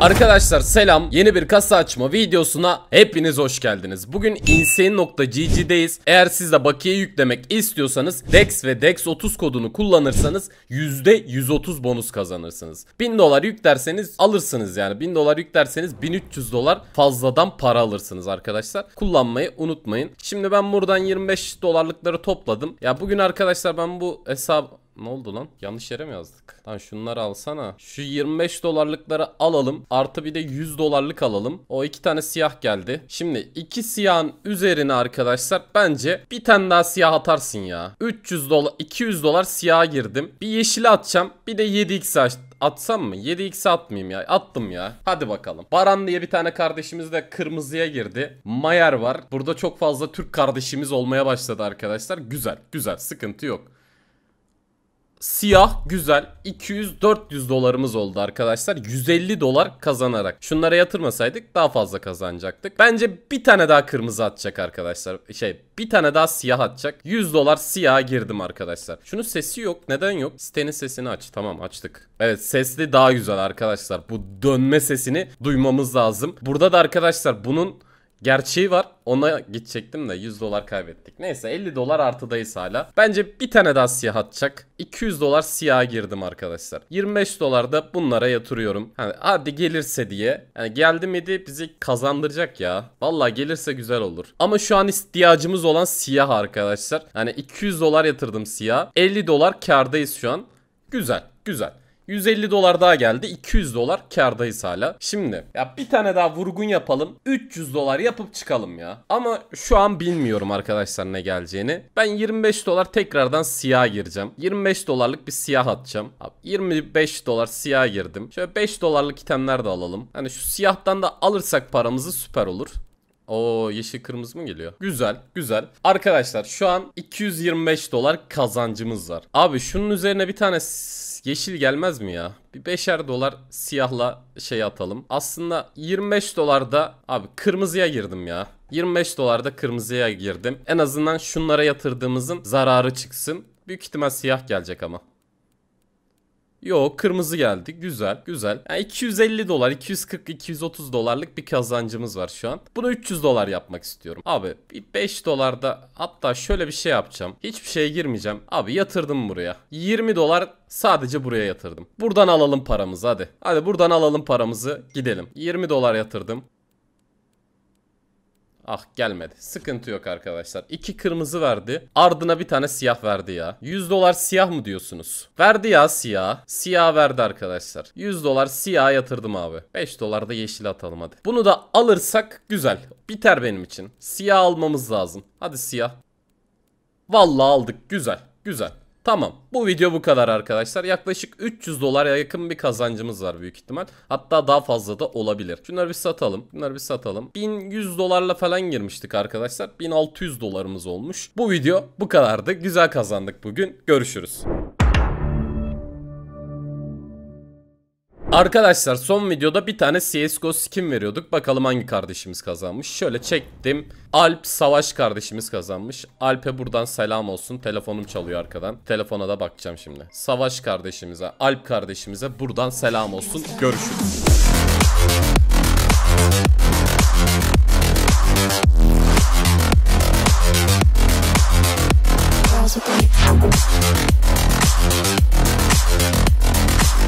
Arkadaşlar selam yeni bir kasa açma videosuna hepiniz hoş geldiniz. Bugün insane.gg'deyiz. Eğer siz de bakiye yüklemek istiyorsanız DEX ve DEX30 kodunu kullanırsanız %130 bonus kazanırsınız. 1000 dolar yüklerseniz alırsınız yani 1000 dolar yüklerseniz 1300 dolar fazladan para alırsınız arkadaşlar. Kullanmayı unutmayın. Şimdi ben buradan 25 dolarlıkları topladım. Ya bugün arkadaşlar ben bu hesabı ne oldu lan? Yanlış yere mi yazdık? Lan şunları alsana. Şu 25 dolarlıkları alalım. Artı bir de 100 dolarlık alalım. O iki tane siyah geldi. Şimdi iki siyahın üzerine arkadaşlar bence bir tane daha siyah atarsın ya. 300 dolar 200 dolar siyah girdim. Bir yeşili atacağım. Bir de 7x aç atsam mı? 7x atmayayım ya. Attım ya. Hadi bakalım. Baran diye bir tane kardeşimiz de kırmızıya girdi. Mayer var. Burada çok fazla Türk kardeşimiz olmaya başladı arkadaşlar. Güzel. Güzel. Sıkıntı yok siyah güzel 200-400 dolarımız oldu arkadaşlar. 150 dolar kazanarak. Şunlara yatırmasaydık daha fazla kazanacaktık. Bence bir tane daha kırmızı atacak arkadaşlar. Şey bir tane daha siyah atacak. 100 dolar siyaha girdim arkadaşlar. Şunun sesi yok. Neden yok? Sitenin sesini aç. Tamam açtık. Evet sesli daha güzel arkadaşlar. Bu dönme sesini duymamız lazım. Burada da arkadaşlar bunun Gerçeği var. Ona gidecektim de 100 dolar kaybettik. Neyse 50 dolar artıdayız hala. Bence bir tane daha siyah atacak. 200 dolar siyah girdim arkadaşlar. 25 dolar da bunlara yatırıyorum. Hani hadi gelirse diye. Yani geldi miydi bizi kazandıracak ya. Valla gelirse güzel olur. Ama şu an ihtiyacımız olan siyah arkadaşlar. Hani 200 dolar yatırdım siyah. 50 dolar kardayız şu an. Güzel güzel. 150 dolar daha geldi. 200 dolar kardayız hala. Şimdi ya bir tane daha vurgun yapalım. 300 dolar yapıp çıkalım ya. Ama şu an bilmiyorum arkadaşlar ne geleceğini. Ben 25 dolar tekrardan siyah gireceğim. 25 dolarlık bir siyah atacağım. Abi 25 dolar siyah girdim. Şöyle 5 dolarlık itemler de alalım. Hani şu siyahtan da alırsak paramızı süper olur. O yeşil kırmızı mı geliyor? Güzel, güzel. Arkadaşlar şu an 225 dolar kazancımız var. Abi şunun üzerine bir tane Yeşil gelmez mi ya? Bir 5'er dolar siyahla şey atalım. Aslında 25 dolarda abi kırmızıya girdim ya. 25 dolarda kırmızıya girdim. En azından şunlara yatırdığımızın zararı çıksın. Büyük ihtimal siyah gelecek ama. Yok kırmızı geldi. Güzel güzel. Yani 250 dolar 240-230 dolarlık bir kazancımız var şu an. Bunu 300 dolar yapmak istiyorum. Abi 5 dolarda hatta şöyle bir şey yapacağım. Hiçbir şeye girmeyeceğim. Abi yatırdım buraya. 20 dolar sadece buraya yatırdım. Buradan alalım paramızı hadi. Hadi buradan alalım paramızı gidelim. 20 dolar yatırdım. Ah gelmedi. Sıkıntı yok arkadaşlar. İki kırmızı verdi. Ardına bir tane siyah verdi ya. 100 dolar siyah mı diyorsunuz? Verdi ya siyah. Siyah verdi arkadaşlar. 100 dolar siyah yatırdım abi. 5 dolar da yeşil atalım hadi. Bunu da alırsak güzel. Biter benim için. Siyah almamız lazım. Hadi siyah. Vallahi aldık. Güzel. Güzel. Tamam bu video bu kadar arkadaşlar. Yaklaşık 300 dolara yakın bir kazancımız var büyük ihtimal. Hatta daha fazla da olabilir. Şunları bir satalım. Bunları bir satalım. 1100 dolarla falan girmiştik arkadaşlar. 1600 dolarımız olmuş. Bu video bu kadardı. Güzel kazandık bugün. Görüşürüz. Arkadaşlar son videoda bir tane CSGO skin veriyorduk. Bakalım hangi kardeşimiz kazanmış. Şöyle çektim. Alp Savaş kardeşimiz kazanmış. Alp'e buradan selam olsun. Telefonum çalıyor arkadan. Telefona da bakacağım şimdi. Savaş kardeşimize, Alp kardeşimize buradan selam olsun. Görüşürüz.